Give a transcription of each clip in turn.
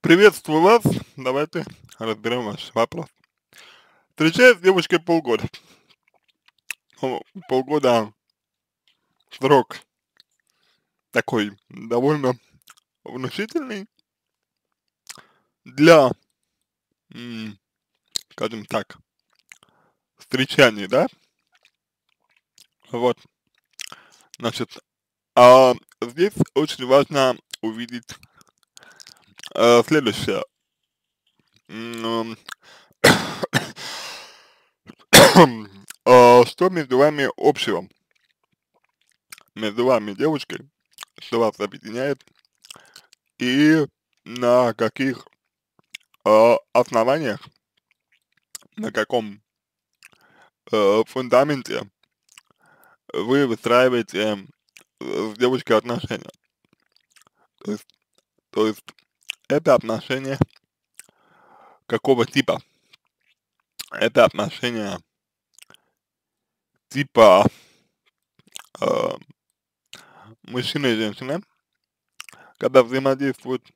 Приветствую вас. Давайте разберем ваш вопрос. Встречаюсь с девушкой полгода. полгода срок такой довольно внушительный для, скажем так, встречаний, да? Вот. Значит, а здесь очень важно увидеть Э, следующее. Э, что между вами общего? Между вами девочкой, что вас объединяет, и на каких э, основаниях, на каком э, фундаменте вы выстраиваете э, с девочкой отношения. То есть, то есть это отношения какого типа? Это отношения типа э, мужчина и женщины, когда взаимодействуют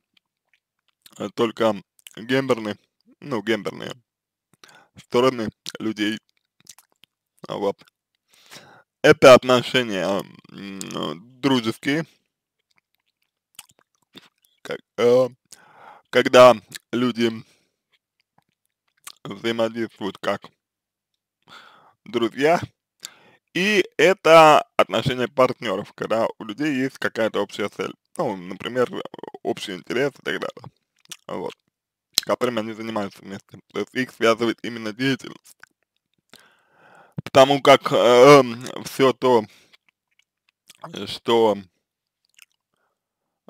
э, только гендерные, ну, гендерные стороны людей. Вот. Это отношения э, дружеские, как, э, когда люди взаимодействуют как друзья, и это отношение партнеров, когда у людей есть какая-то общая цель, ну, например, общий интерес и так далее, вот, которыми они занимаются вместе, то есть их связывает именно деятельность. Потому как э, эм, все то, что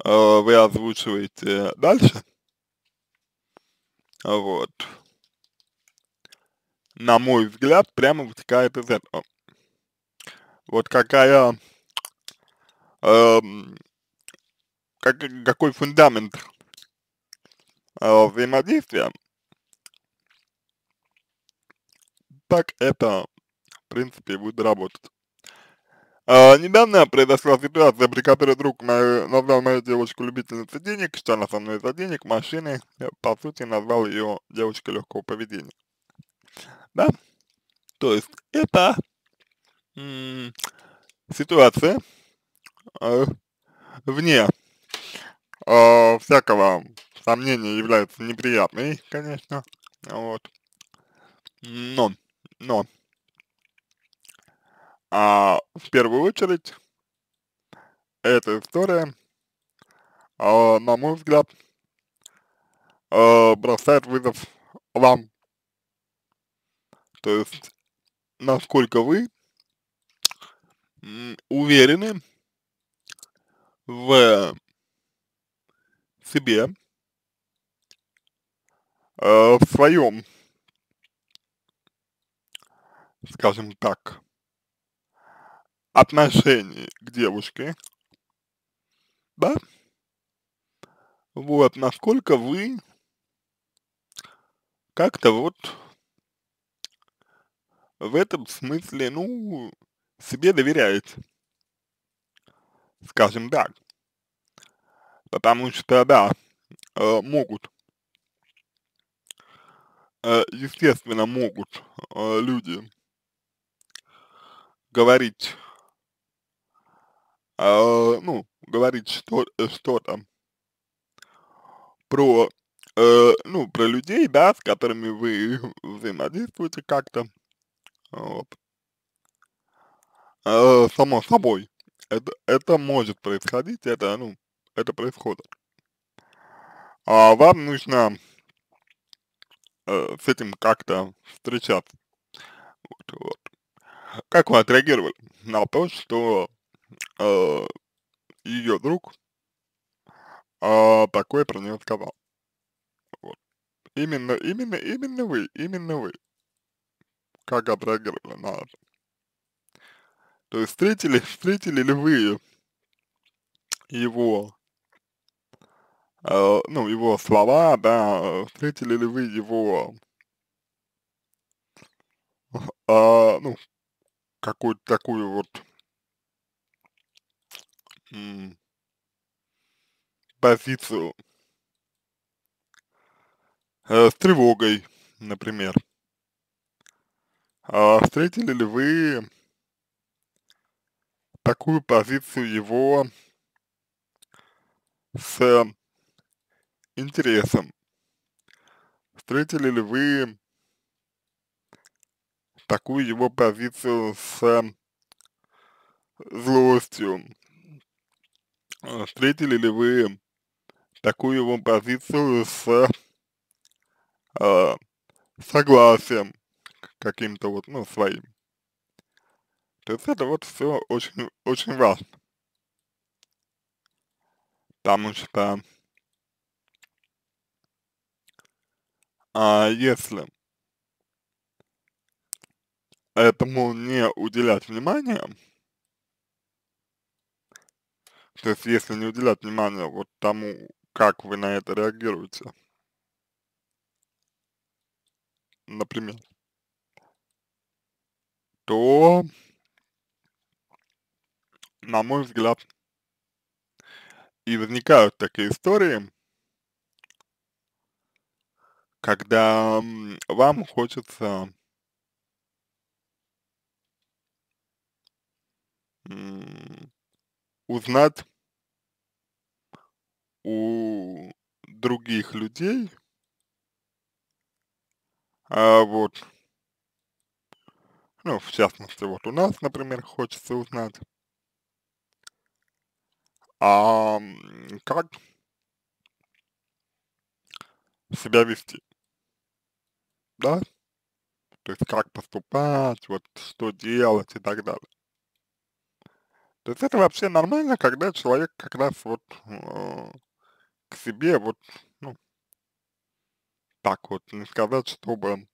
э, вы озвучиваете дальше, вот. На мой взгляд, прямо вытекает из этого. А, вот какая, э, как, какой фундамент э, взаимодействия, так это, в принципе, будет работать. А, недавно произошла ситуация, при которой друг мою, назвал мою девочку любительницей денег, что она со мной за денег, машины, э, по сути назвал ее девочкой легкого поведения. Да? То есть это ситуация э, вне э, всякого сомнения является неприятной, конечно, вот. Но, но а, в первую очередь, эта история, а, на мой взгляд, а, бросает вызов вам. То есть, насколько вы уверены в себе, э, в своем, скажем так, отношении к девушке, да, вот, насколько вы как-то вот в этом смысле, ну, себе доверяете, скажем так, потому что, да, э, могут, э, естественно, могут э, люди говорить э, ну, говорить что, э, что-то про, э, ну, про людей, да, с которыми вы взаимодействуете как-то, вот. Э, само собой, это, это может происходить, это, ну, это происходит. А вам нужно э, с этим как-то встречаться. Вот, вот. Как вы отреагировали на то, что э, ее друг э, а, такое про нее сказал. Вот. Именно, именно, именно вы, именно вы. Как отреагировали на это? То есть встретили, встретили ли вы его, э, ну, его слова, да, встретили ли вы его, э, ну, какую-то такую вот Позицию. Э, с тревогой, например. А встретили ли вы такую позицию его с интересом? Встретили ли вы такую его позицию с злостью? А, встретили ли вы такую его позицию с э, согласием каким-то вот, ну, своим? То есть это вот все очень, очень важно. Потому что а если этому не уделять внимания, то есть если не уделять внимание вот тому, как вы на это реагируете, например, то, на мой взгляд, и возникают такие истории, когда вам хочется узнать у других людей, а вот, ну, в частности, вот у нас, например, хочется узнать, а как себя вести, да, то есть как поступать, вот что делать и так далее. То есть это вообще нормально, когда человек как раз вот э, к себе вот, ну, так вот, не сказать, чтобы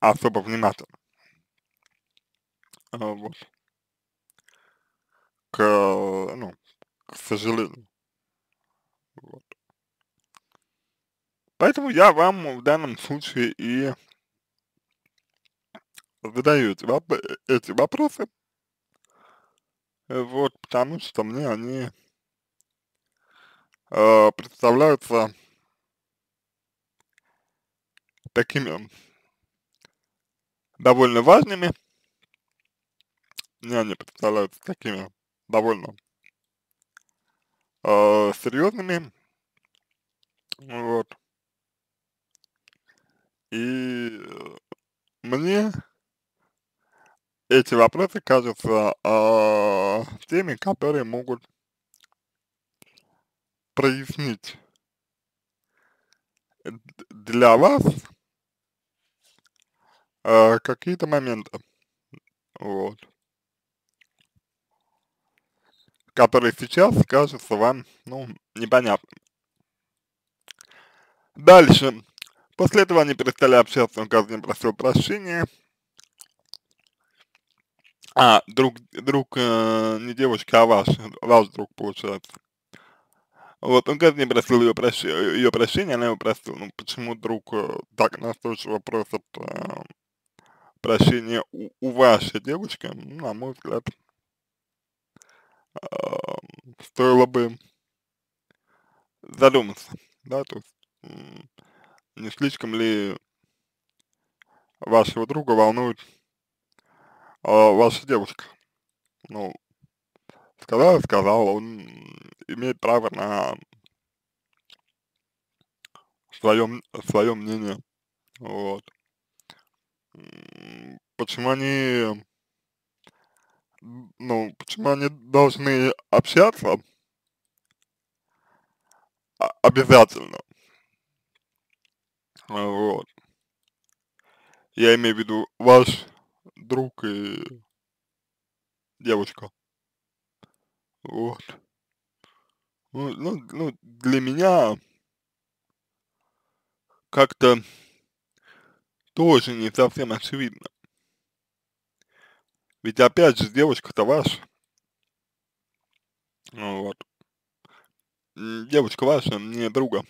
особо внимательно Э, вот. К, э, ну, к сожалению. Вот. Поэтому я вам в данном случае и задаю эти, воп э, эти вопросы, вот, потому что мне они э, представляются такими довольно важными. Мне они представляются такими довольно э, а, серьезными. Вот. И мне эти вопросы кажутся э, теми, которые могут прояснить для вас э, какие-то моменты, вот, которые сейчас кажутся вам, ну, непонятными. Дальше. После этого они перестали общаться, он как не просил прощения, а, друг, друг, э, не девушка, а ваш, ваш друг, получается. Вот, он как не просил ее, прощ... прощения, она его просила. Ну, почему друг э, так настойчиво просит э, прощения у, у вашей девочки, ну, на мой взгляд, э, стоило бы задуматься, да, то есть, э, не слишком ли вашего друга волнует а, ваша девушка. Ну, сказал сказал, он имеет право на свое, свое мнение. Вот. Почему они, ну, почему они должны общаться обязательно? А, вот. Я имею в виду ваш друг и девочка Вот. Ну, ну, ну для меня как-то тоже не совсем очевидно. Ведь опять же девочка-то ваша. Ну, вот. Девочка ваша, не друга.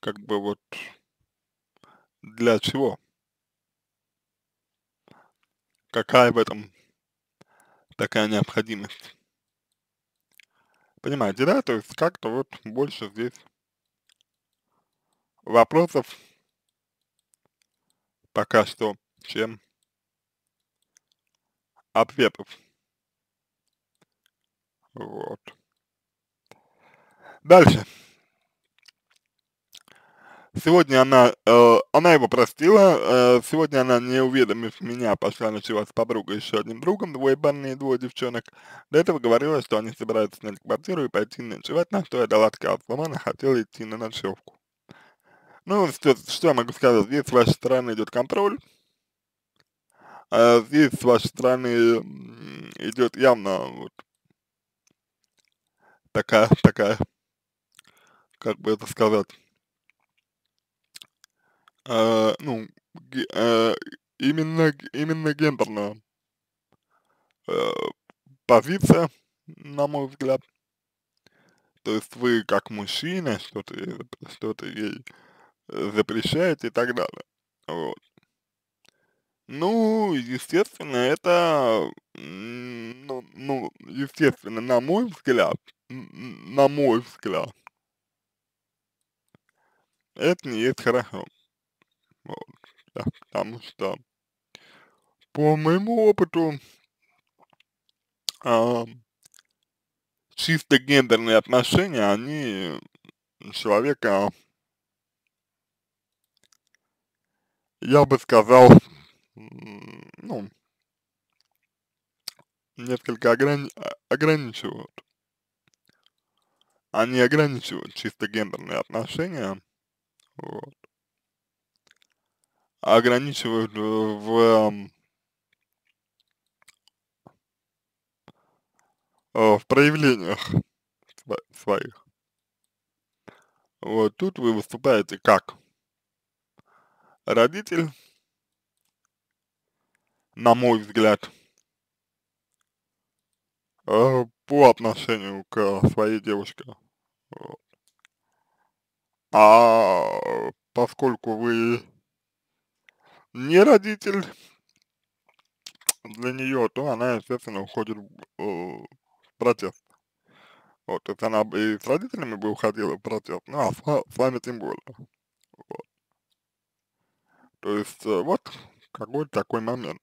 Как бы вот для чего? Какая в этом такая необходимость? Понимаете, да? То есть как-то вот больше здесь вопросов пока что, чем ответов. Вот. Дальше. Сегодня она, э, она его простила, э, сегодня она, не уведомив меня, пошла ночевать с подругой еще одним другом, двое банные, двое девчонок. До этого говорила, что они собираются снять квартиру и пойти ночевать, на что я дала отказ. Сама она хотела идти на ночевку. Ну, что, что я могу сказать, здесь с вашей стороны идет контроль, а здесь с вашей стороны идет явно вот такая, такая, как бы это сказать, э, ну, э, именно, именно гендерную э, позиция, на мой взгляд. То есть вы как мужчина что-то э, что ей э, запрещаете и так далее. Вот. Ну, естественно, это, ну, ну, естественно, на мой взгляд, на мой взгляд, это не есть хорошо. Да, потому что по моему опыту а, чисто гендерные отношения, они человека, я бы сказал, ну, несколько ограни а, ограничивают. Они ограничивают чисто гендерные отношения, вот ограничивают э, в, эм, э, в проявлениях своих. Вот тут вы выступаете как родитель, на мой взгляд, э, по отношению к своей девушке. А поскольку вы не родитель для нее, то она, естественно, уходит в, э, в протест. Вот, то есть она бы и с родителями бы уходила в протест, ну а с, с вами тем более. Вот. То есть э, вот какой-то такой момент.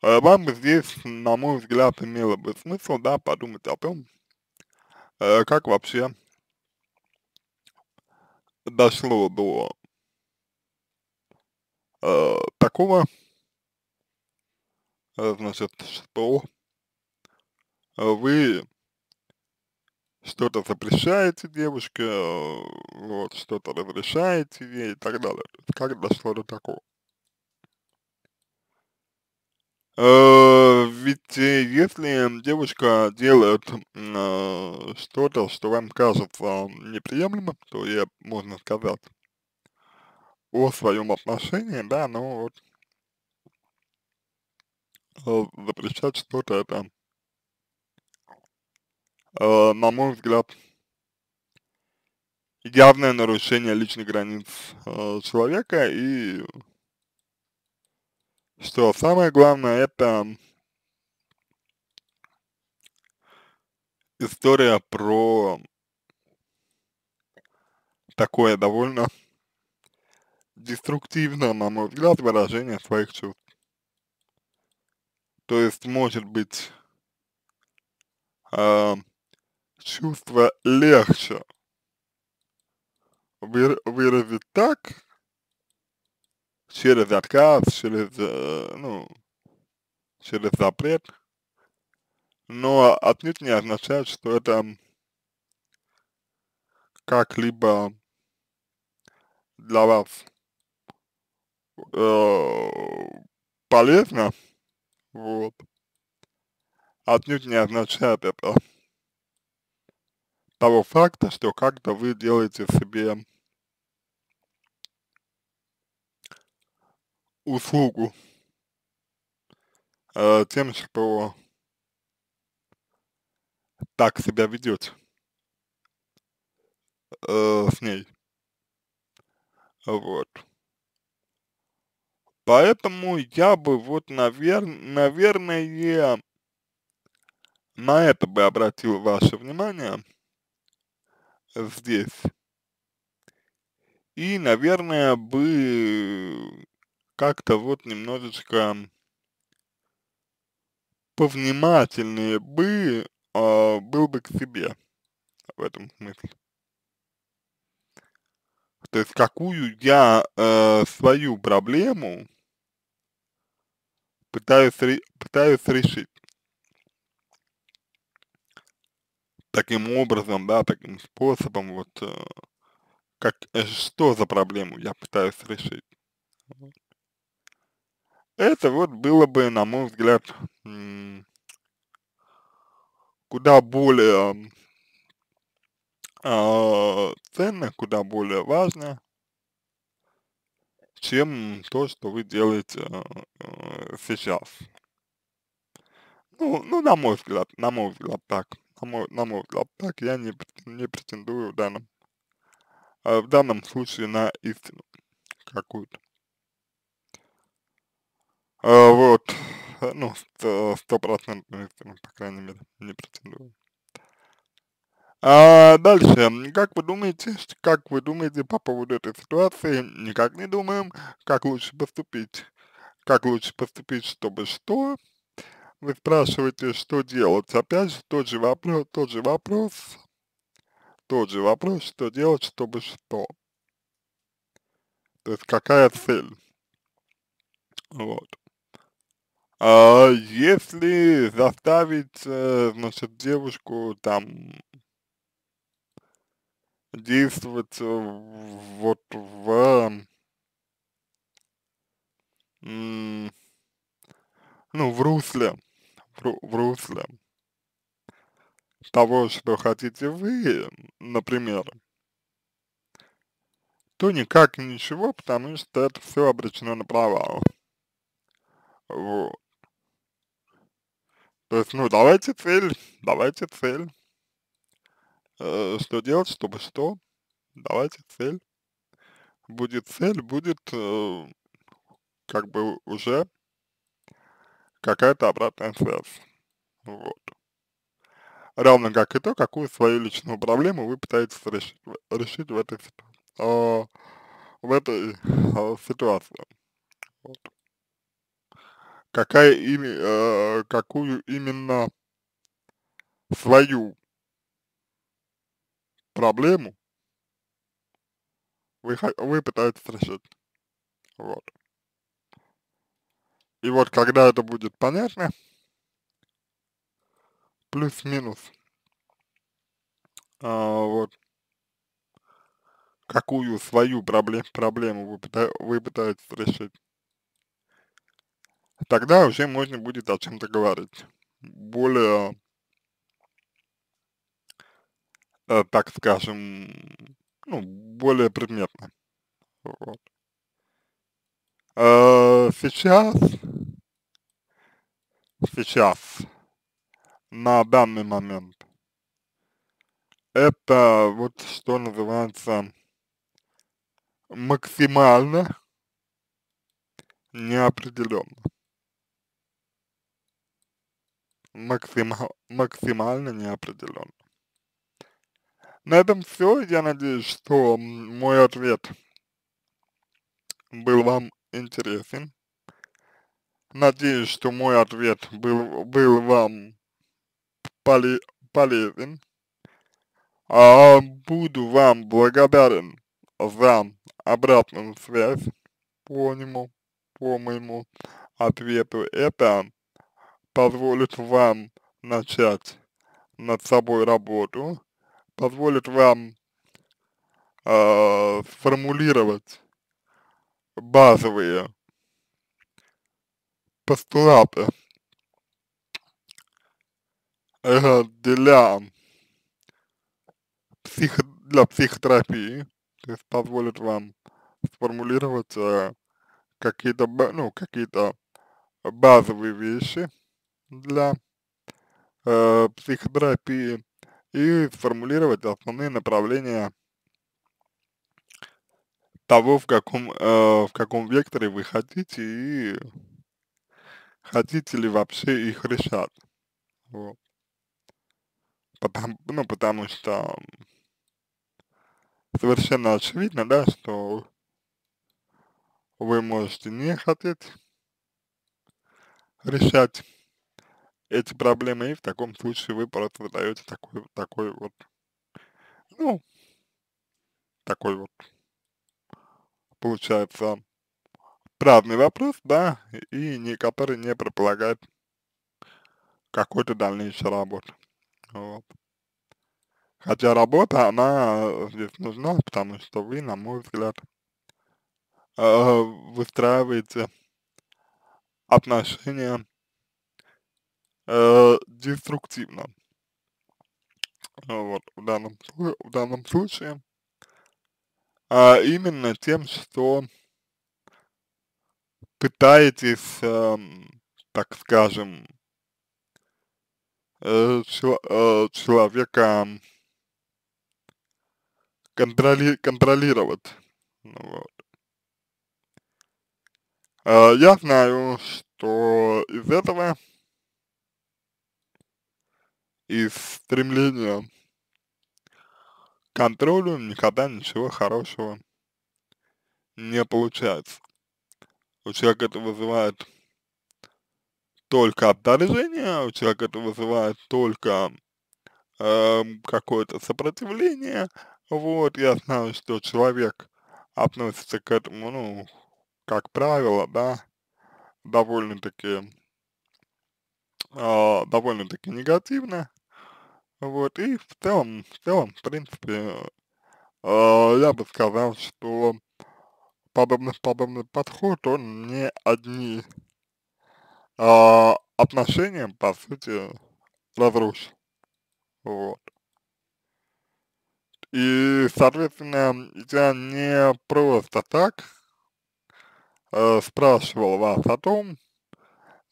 Э, вам бы здесь, на мой взгляд, имело бы смысл, да, подумать о том, как вообще дошло до э, такого, значит, э, что э, вы что-то запрещаете девушке, э, вот, что-то разрешаете ей и так далее. Как дошло до такого? ведь если девушка делает э, что-то, что вам кажется неприемлемым, то ей можно сказать, о своем отношении, да, но ну вот э, запрещать что-то это, э, на мой взгляд, явное нарушение личных границ э, человека и что самое главное это история про такое довольно деструктивно, на мой взгляд, выражение своих чувств. То есть, может быть, э, чувство легче выразить так, через отказ, через, э, ну, через запрет, но отнюдь не означает, что это как-либо для вас э, полезно, вот, отнюдь не означает это того факта, что как-то вы делаете себе услугу э, тем, что так себя ведете э, с ней. Вот. Поэтому я бы вот, навер наверное, на это бы обратил ваше внимание здесь. И, наверное, бы как-то вот немножечко повнимательнее бы э, был бы к себе в этом смысле то есть какую я э, свою проблему пытаюсь, пытаюсь решить. Таким образом, да, таким способом, вот, э, как, э, что за проблему я пытаюсь решить. Это вот было бы, на мой взгляд, куда более а, ценно, куда более важно, чем то, что вы делаете э, сейчас. Ну, ну, на мой взгляд, на мой взгляд, так. На мой, на мой взгляд, так. Я не, не претендую в данном, э, в данном случае на истину какую-то. Э, вот, ну, стопроцентную истину, по крайней мере, не претендую. А дальше, как вы думаете, как вы думаете по поводу этой ситуации? Никак не думаем, как лучше поступить. Как лучше поступить, чтобы что? Вы спрашиваете, что делать? Опять же, тот же вопрос, тот же вопрос, тот же вопрос, что делать, чтобы что? То есть, какая цель? Вот. А если заставить, э, значит, девушку там действовать э, вот в ну, в русле, в, русле того, что хотите вы, например, то никак ничего, потому что это все обречено на провал. Вот. То есть, ну, давайте цель, давайте цель. Э, что делать, чтобы что. Давайте цель. Будет цель, будет э, как бы уже какая-то обратная связь. Вот. Равно как и то, какую свою личную проблему вы пытаетесь решить, решить в этой, э, в этой э, ситуации. Вот. Какая ими, э, какую именно свою проблему вы, вы пытаетесь решить. Вот. И вот когда это будет понятно, плюс-минус, а, вот, какую свою проблем, проблему вы, пыта вы пытаетесь решить, тогда уже можно будет о чем-то говорить более э, так скажем, ну, более предметно. Вот. Э, сейчас, сейчас, на данный момент, это вот что называется максимально неопределенно. Максима максимально неопределенно. На этом все. Я надеюсь, что мой ответ был вам интересен. Надеюсь, что мой ответ был, был вам поле, полезен. А буду вам благодарен за обратную связь по нему, по моему ответу. Это позволит вам начать над собой работу позволит вам э, а, сформулировать базовые постулаты э, для, психо, для психотерапии, то есть позволит вам сформулировать э, какие-то, ну, какие-то базовые вещи для э, психотерапии, и сформулировать основные направления того, в каком, э, в каком векторе вы хотите и хотите ли вообще их решать. Вот. Потому, ну, потому что совершенно очевидно, да, что вы можете не хотеть решать эти проблемы, и в таком случае вы просто выдаете такой, такой вот, ну, такой вот, получается, праздный вопрос, да, и не, который не предполагает какой-то дальнейшей работы. Вот. Хотя работа, она здесь нужна, потому что вы, на мой взгляд, э, выстраиваете отношения э, деструктивно. Вот, в данном, в данном случае. А именно тем, что пытаетесь, э, так скажем, э, чело, э, человека контроли контролировать. Вот. Э, я знаю, что из этого и стремление к контролю никогда ничего хорошего не получается. У человека это вызывает только отторжение, у человека это вызывает только э, какое-то сопротивление. Вот, я знаю, что человек относится к этому, ну, как правило, да, довольно-таки э, довольно-таки негативно, вот, и в целом, в целом, в принципе, э, я бы сказал, что подобный, подобный подход, он не одни э, отношения, по сути, разрушил. Вот. И, соответственно, я не просто так э, спрашивал вас о том,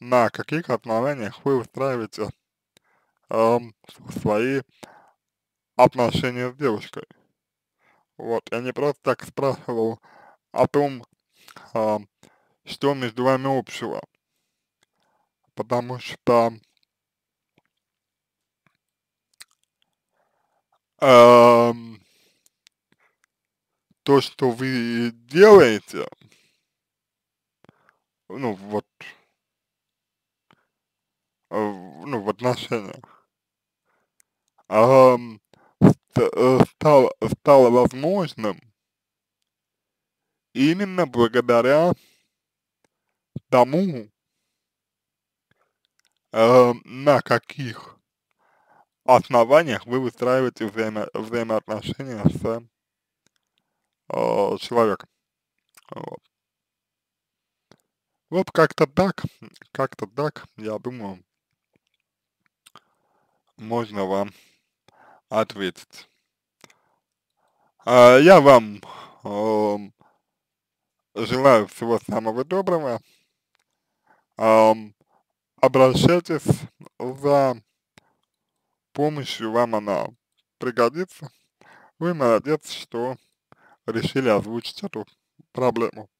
на каких основаниях вы устраиваете эм, свои отношения с девушкой. Вот, я не просто так спрашивал о том, э, что между вами общего, потому что э, то, что вы делаете, ну вот, э, ну в отношениях, э, стало, стало возможным именно благодаря тому, э, на каких основаниях вы выстраиваете взаимо взаимоотношения с э, человеком. Вот. Вот как-то так, как-то так, я думаю, можно вам ответит. А, я вам эм, желаю всего самого доброго. Эм, обращайтесь за помощью, вам она пригодится. Вы молодец, что решили озвучить эту проблему.